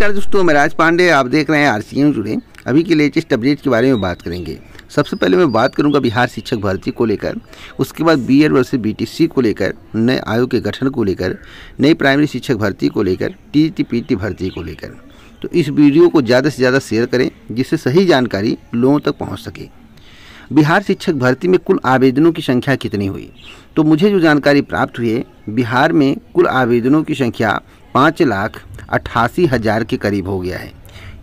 नमस्कार दोस्तों मैं राज पांडे आप देख रहे हैं आर सी जुड़े अभी के लेटेस्ट अपडेट के बारे में बात करेंगे सबसे पहले मैं बात करूंगा बिहार शिक्षक भर्ती को लेकर उसके बाद बी एड वर्सेज बी को लेकर नए आयोग के गठन को लेकर नई प्राइमरी शिक्षक भर्ती को लेकर टी टी पी टी भर्ती को लेकर तो इस वीडियो को ज़्यादा से ज़्यादा शेयर करें जिससे सही जानकारी लोगों तक पहुँच सके बिहार शिक्षक भर्ती में कुल आवेदनों की संख्या कितनी हुई तो मुझे जो जानकारी प्राप्त हुई है बिहार में कुल आवेदनों की संख्या पाँच लाख अट्ठासी हज़ार के करीब हो गया है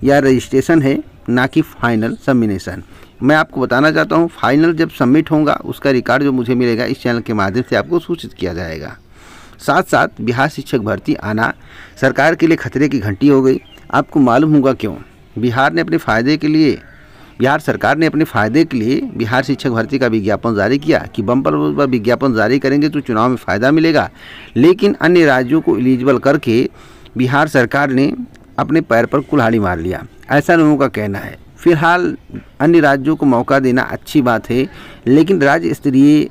यह रजिस्ट्रेशन है ना कि फाइनल सबमिनेशन मैं आपको बताना चाहता हूँ फाइनल जब सबमिट होगा उसका रिकॉर्ड जो मुझे मिलेगा इस चैनल के माध्यम से आपको सूचित किया जाएगा साथ साथ बिहार शिक्षक भर्ती आना सरकार के लिए खतरे की घंटी हो गई आपको मालूम होगा क्यों बिहार ने अपने फ़ायदे के लिए बिहार सरकार ने अपने फायदे के लिए बिहार शिक्षक भर्ती का विज्ञापन जारी किया कि बम्पर पर विज्ञापन जारी करेंगे तो चुनाव में फ़ायदा मिलेगा लेकिन अन्य राज्यों को एलिजिबल करके बिहार सरकार ने अपने पैर पर कुल्हाड़ी मार लिया ऐसा लोगों का कहना है फिलहाल अन्य राज्यों को मौका देना अच्छी बात है लेकिन राज्य स्तरीय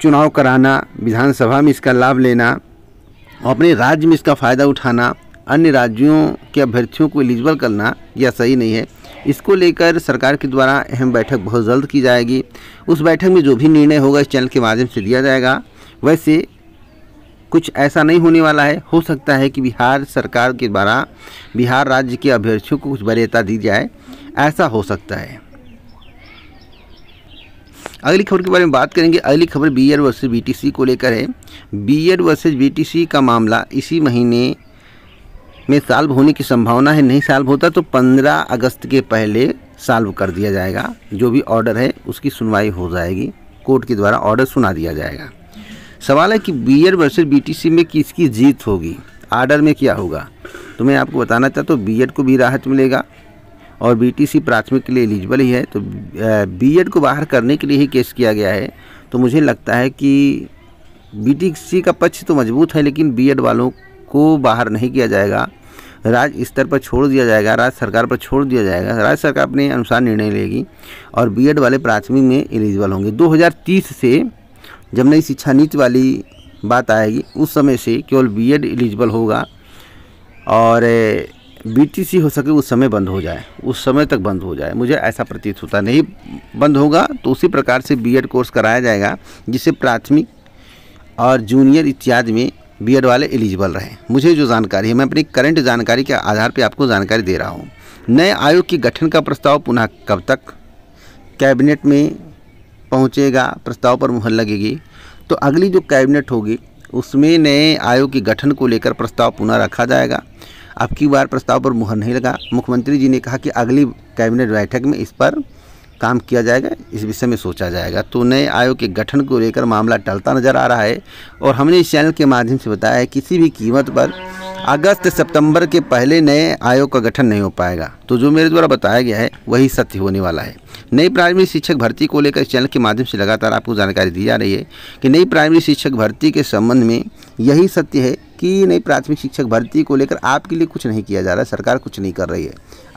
चुनाव कराना विधानसभा में इसका लाभ लेना और अपने राज्य में इसका फ़ायदा उठाना अन्य राज्यों के अभ्यर्थियों को एलिजिबल करना यह सही नहीं है इसको लेकर सरकार के द्वारा अहम बैठक बहुत जल्द की जाएगी उस बैठक में जो भी निर्णय होगा इस चैनल के माध्यम से दिया जाएगा वैसे कुछ ऐसा नहीं होने वाला है हो सकता है कि बिहार सरकार के द्वारा बिहार राज्य के अभ्यर्थियों को कुछ वरीयता दी जाए ऐसा हो सकता है अगली खबर के बारे में बात करेंगे अगली खबर बी एड वर्सेज बी को लेकर है बी एड वर्सेज बी का मामला इसी महीने में साल्व होने की संभावना है नहीं साल्व होता तो 15 अगस्त के पहले साल्व कर दिया जाएगा जो भी ऑर्डर है उसकी सुनवाई हो जाएगी कोर्ट के द्वारा ऑर्डर सुना दिया जाएगा सवाल है कि बी एड वर्सेज सी में किसकी जीत होगी आर्डर में क्या होगा तो मैं आपको बताना चाहता हूँ तो एड को भी राहत मिलेगा और बीटीसी प्राथमिक के लिए एलिजिबल ही है तो बीएड को बाहर करने के लिए ही केस किया गया है तो मुझे लगता है कि बीटीसी का पक्ष तो मजबूत है लेकिन बीएड वालों को बाहर नहीं किया जाएगा राज्य स्तर पर छोड़ दिया जाएगा राज्य सरकार पर छोड़ दिया जाएगा राज्य सरकार अपने अनुसार निर्णय लेगी और बीएड वाले प्राथमिक में एलिजिबल होंगे 2030 से जब नई शिक्षा नीति वाली बात आएगी उस समय से केवल बीएड एलिजिबल होगा और बीटीसी हो सके उस समय बंद हो जाए उस समय तक बंद हो जाए मुझे ऐसा प्रतीत होता नहीं बंद होगा तो उसी प्रकार से बीएड कोर्स कराया जाएगा जिससे प्राथमिक और जूनियर इत्यादि में बीएड वाले एलिजिबल रहें मुझे जो जानकारी है मैं अपनी करंट जानकारी के आधार पर आपको जानकारी दे रहा हूँ नए आयोग के गठन का प्रस्ताव पुनः कब तक कैबिनेट में पहुँचेगा प्रस्ताव पर मुहर लगेगी तो अगली जो कैबिनेट होगी उसमें नए आयोग के गठन को लेकर प्रस्ताव पुनः रखा जाएगा अब की बार प्रस्ताव पर मुहर नहीं लगा मुख्यमंत्री जी ने कहा कि अगली कैबिनेट बैठक में इस पर काम किया जाएगा इस विषय में सोचा जाएगा तो नए आयोग के गठन को लेकर मामला टलता नजर आ रहा है और हमने इस चैनल के माध्यम से बताया है किसी भी कीमत पर अगस्त सितंबर के पहले नए आयोग का गठन नहीं हो पाएगा तो जो मेरे द्वारा बताया गया है वही सत्य होने वाला है नई प्राइमरी शिक्षक भर्ती को लेकर इस चैनल के माध्यम से लगातार आपको जानकारी दी जा रही है कि नई प्राइमरी शिक्षक भर्ती के संबंध में यही सत्य है कि नहीं प्राथमिक शिक्षक भर्ती को लेकर आपके लिए कुछ नहीं किया जा रहा है सरकार कुछ नहीं कर रही है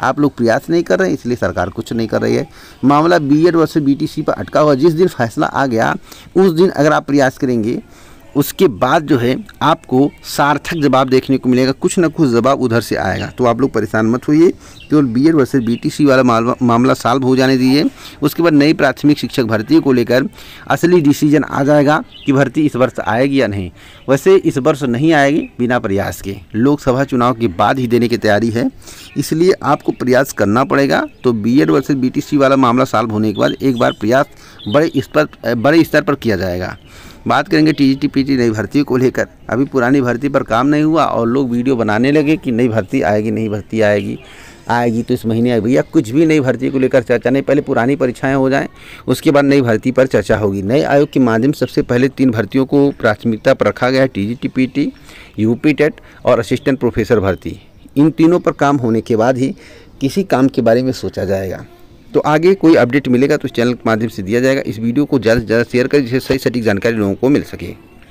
आप लोग प्रयास नहीं कर रहे हैं इसलिए सरकार कुछ नहीं कर रही है मामला बी एड वर्ष बी पर अटका हुआ जिस दिन फैसला आ गया उस दिन अगर आप प्रयास करेंगे उसके बाद जो है आपको सार्थक जवाब देखने को मिलेगा कुछ ना कुछ जवाब उधर से आएगा तो आप लोग परेशान मत होइए केवल बी एड वर्सेज बी वाला मामला सॉल्व हो जाने दीजिए उसके बाद नई प्राथमिक शिक्षक भर्ती को लेकर असली डिसीजन आ जाएगा कि भर्ती इस वर्ष आएगी या नहीं वैसे इस वर्ष नहीं आएगी बिना प्रयास के लोकसभा चुनाव के बाद ही देने की तैयारी है इसलिए आपको प्रयास करना पड़ेगा तो बी एड वर्सेज बी वाला मामला सॉल्व होने के बाद एक बार प्रयास बड़े स्तर बड़े स्तर पर किया जाएगा बात करेंगे टी जी पी नई भर्ती को लेकर अभी पुरानी भर्ती पर काम नहीं हुआ और लोग वीडियो बनाने लगे कि नई भर्ती आएगी नई भर्ती आएगी आएगी तो इस महीने आएगी भैया कुछ भी नई भर्ती को लेकर चर्चा नहीं पहले पुरानी परीक्षाएं हो जाएं उसके बाद नई भर्ती पर चर्चा होगी नए आयोग के माध्यम से सबसे पहले तीन भर्तियों को प्राथमिकता पर रखा गया है T G T P T U P TET और असिस्टेंट प्रोफेसर भर्ती इन तीनों पर काम होने के बाद ही किसी काम के बारे में सोचा जाएगा तो आगे कोई अपडेट मिलेगा तो इस चैनल के माध्यम से दिया जाएगा इस वीडियो को ज़्यादा से ज़्यादा शेयर करें जिससे सही सटीक जानकारी लोगों को मिल सके